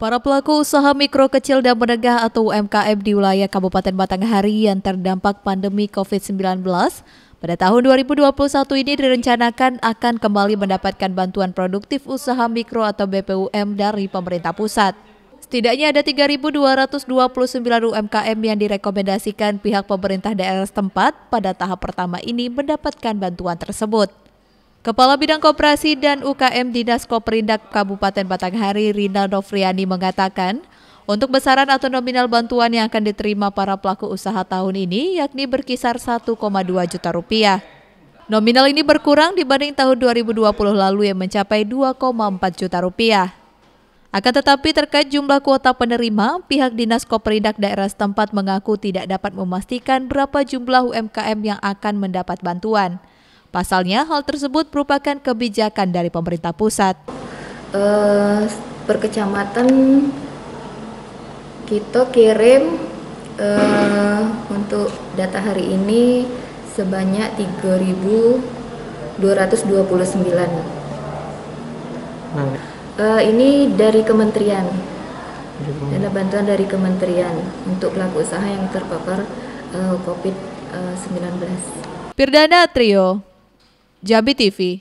Para pelaku usaha mikro kecil dan menengah atau UMKM di wilayah Kabupaten Batanghari yang terdampak pandemi COVID-19 pada tahun 2021 ini direncanakan akan kembali mendapatkan bantuan produktif usaha mikro atau BPUM dari pemerintah pusat. Setidaknya ada 3.229 UMKM yang direkomendasikan pihak pemerintah daerah setempat pada tahap pertama ini mendapatkan bantuan tersebut. Kepala Bidang Koperasi dan UKM Dinas Koperindak Kabupaten Batanghari Rinaldo Friani mengatakan, untuk besaran atau nominal bantuan yang akan diterima para pelaku usaha tahun ini yakni berkisar 1,2 juta rupiah. Nominal ini berkurang dibanding tahun 2020 lalu yang mencapai 2,4 juta rupiah. Akan tetapi terkait jumlah kuota penerima, pihak Dinas Koperindak daerah setempat mengaku tidak dapat memastikan berapa jumlah UMKM yang akan mendapat bantuan. Pasalnya hal tersebut merupakan kebijakan dari pemerintah pusat. Uh, perkecamatan kita kirim uh, untuk data hari ini sebanyak 3.229. Nah. Uh, ini dari kementerian, Ada bantuan dari kementerian untuk pelaku usaha yang terpapar uh, eh, COVID-19. Pirdana Trio Jabi TV